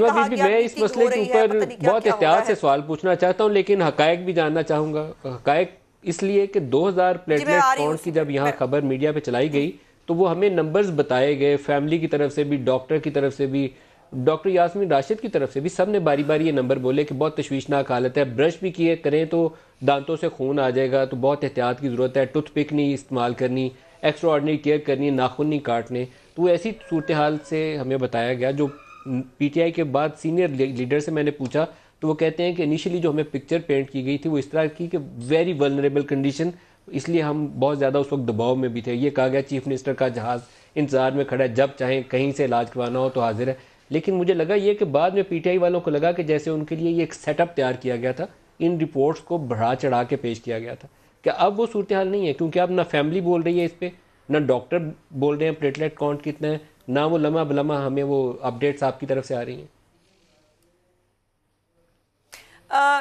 میں اس مسئلے کے اوپر بہت احتیاط سے سوال پوچھنا چاہتا ہوں لیکن حقائق بھی جاننا چاہوں گا حقائق اس لیے کہ دو ہزار جی، پلیٹ کاؤنٹ کی جب یہاں خبر میڈیا پہ چلائی گئی تو وہ ہمیں نمبرز بتائے گئے فیملی کی طرف سے بھی ڈاکٹر کی طرف سے بھی ڈاکٹر یاسمین راشد کی طرف سے بھی سب نے باری باری یہ نمبر بولے کہ بہت تشویشناک حالت ہے برش بھی کیے کریں تو دانتوں سے خون آ جائے گا تو بہت احتیاط کی ضرورت ہے ٹوتھ پک نہیں استعمال کرنی ایکسٹرا آرڈنری کیئر کرنی ناخن نہیں کاٹنے تو وہ ایسی صورتحال سے ہمیں بتایا گیا جو پی ٹی آئی کے بعد سینئر لیڈر سے میں نے پوچھا تو وہ کہتے ہیں کہ انیشلی جو ہمیں پکچر پینٹ کی گئی تھی وہ اس طرح کی کہ ویری ولنریبل کنڈیشن اس لیے ہم بہت زیادہ اس وقت دباؤ میں بھی تھے یہ کہا گیا چیف منسٹر کا جہاز انتظار میں کھڑا ہے جب چاہیں کہیں سے علاج کروانا ہو تو حاضر ہے لیکن مجھے لگا یہ کہ بعد میں پی ٹی آئی والوں کو لگا کہ جیسے ان کے لیے یہ ایک سیٹ اپ تیار کیا گیا تھا ان رپورٹس کو بڑھا چڑھا کے پیش کیا گیا تھا کیا اب وہ صورتحال نہیں ہے کیونکہ اب نہ فیملی بول رہی ہے اس پہ نہ ڈاکٹر بول رہے ہیں پلیٹلیٹ کاؤنٹ کتنا ہے نہ وہ لمحہ ہمیں وہ آپ کی طرف سے آ رہی ہیں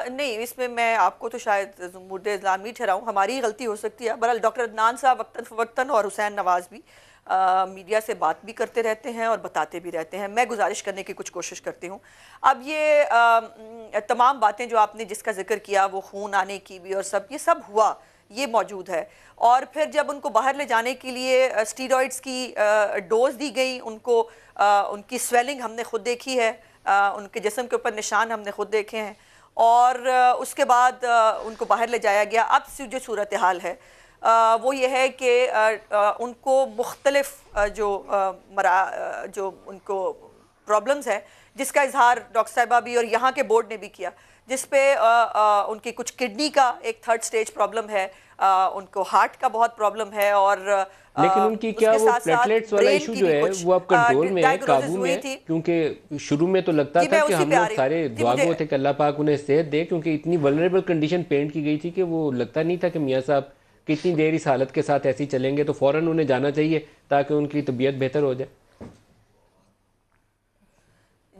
نہیں اس میں میں آپ کو تو شاید مرد اسلامی ٹھہرا ہوں ہماری غلطی ہو سکتی ہے برحال ڈاکٹر عدنان صاحب وقتاً اور حسین نواز بھی میڈیا سے بات بھی کرتے رہتے ہیں اور بتاتے بھی رہتے ہیں میں گزارش کرنے کی کچھ کوشش کرتی ہوں اب یہ تمام باتیں جو آپ نے جس کا ذکر کیا وہ خون آنے کی بھی اور سب یہ سب ہوا یہ موجود ہے اور پھر جب ان کو باہر لے جانے کے لیے اسٹیرائڈس کی ڈوز دی گئی ان کو ان کی سویلنگ ہم نے خود دیکھی ہے ان کے جسم کے اوپر نشان ہم نے خود دیکھے ہیں اور اس کے بعد ان کو باہر لے جایا گیا اب سے جو صورتحال ہے وہ یہ ہے کہ ان کو مختلف جو ان کو پرابلمز ہیں جس کا اظہار ڈاکٹر بھی اور یہاں کے بورڈ نے بھی کیا جس پہ ان کی کچھ کڈنی کا ایک تھرڈ سٹیج پرابلم ہے ان کو ہارٹ کا بہت پرابلم ہے اور لیکن ان کی کیا وہ وہ پلیٹلیٹس والا ایشو جو ہے ہے اب کنٹرول میں میں کیونکہ شروع میں تو لگتا جی، تھا کہ ہم لوگ سارے تھے کہ اللہ پاک انہیں صحت دے کیونکہ اتنی ولنریبل کنڈیشن پینٹ کی گئی تھی کہ وہ لگتا نہیں تھا کہ میاں صاحب کتنی دیر اس حالت کے ساتھ ایسی چلیں گے تو فوراً جانا چاہیے تاکہ ان کی طبیعت بہتر ہو جائے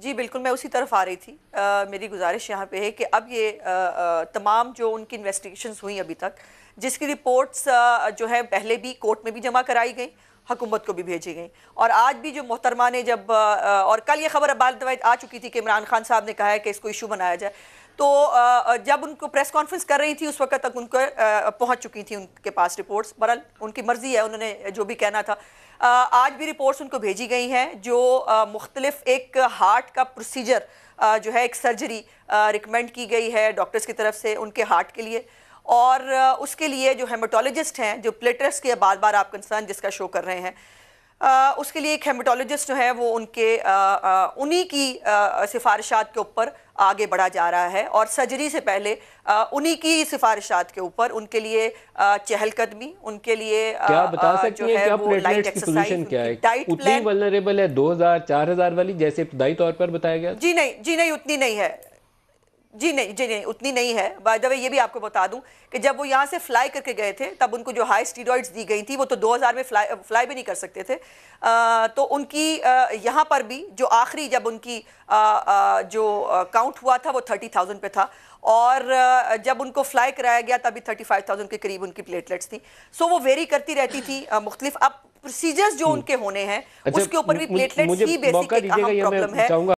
جی بالکل میں اسی طرف آ رہی تھی میری گزارش یہاں پہ ہے کہ اب یہ تمام جو ان کی انویسٹیگیشنز ہوئیں ابھی تک جس کی رپورٹس جو ہے پہلے بھی کورٹ میں بھی جمع کرائی گئیں حکومت کو بھی بھیجی گئیں اور آج بھی جو محترمہ نے جب اور کل یہ خبر عبادت آ چکی تھی کہ عمران خان صاحب نے کہا ہے کہ اس کو ایشو بنایا جائے تو جب ان کو پریس کانفرنس کر رہی تھی اس وقت تک ان کو پہنچ چکی تھی ان کے پاس رپورٹس برحال ان کی مرضی ہے انہوں نے جو بھی کہنا تھا آج بھی رپورٹس ان کو بھیجی گئی ہیں جو مختلف ایک ہارٹ کا پروسیجر جو ہے ایک سرجری ریکمینڈ کی گئی ہے ڈاکٹرز کی طرف سے ان کے ہارٹ کے لیے اور اس کے لیے جو ہیمٹولوجسٹ ہیں جو پلیٹرس کے بار بار آپ کنسرن جس کا شو کر رہے ہیں اس کے لیے ایک ہیمٹولوجسٹ جو ہیں وہ ان کے انہی کی سفارشات کے اوپر آگے بڑھا جا رہا ہے اور سرجری سے پہلے انہی کی سفارشات کے اوپر ان کے لیے چہل قدمی ان کے لیے کیا بتا ہے کیا کیا کی اتنی دو ہزار چار ہزار والی جیسے ابتدائی طور پر بتایا گیا جی نہیں جی نہیں اتنی نہیں ہے جی نہیں جی نہیں اتنی نہیں ہے بائی دا وے یہ بھی آپ کو بتا دوں کہ جب وہ یہاں سے فلائی کر کے گئے تھے تب ان کو جو ہائی اسٹیڈوائڈس دی گئی تھی وہ تو دو ہزار میں فلائی فلائی بھی نہیں کر سکتے تھے تو ان کی یہاں پر بھی جو آخری جب ان کی جو کاؤنٹ ہوا تھا وہ تھرٹی تھاؤزینڈ پہ تھا اور جب ان کو فلائی کرایا گیا تب بھی تھرٹی فائیو تھاؤزینڈ کے قریب ان کی پلیٹلیٹس تھیں سو وہ ویری کرتی رہتی تھی مختلف اب پروسیجرز جو ان کے ہونے ہیں اچھا، اس کے اوپر بھی پلیٹلیٹس ہی بیسک ایک اہم پرابلم ہے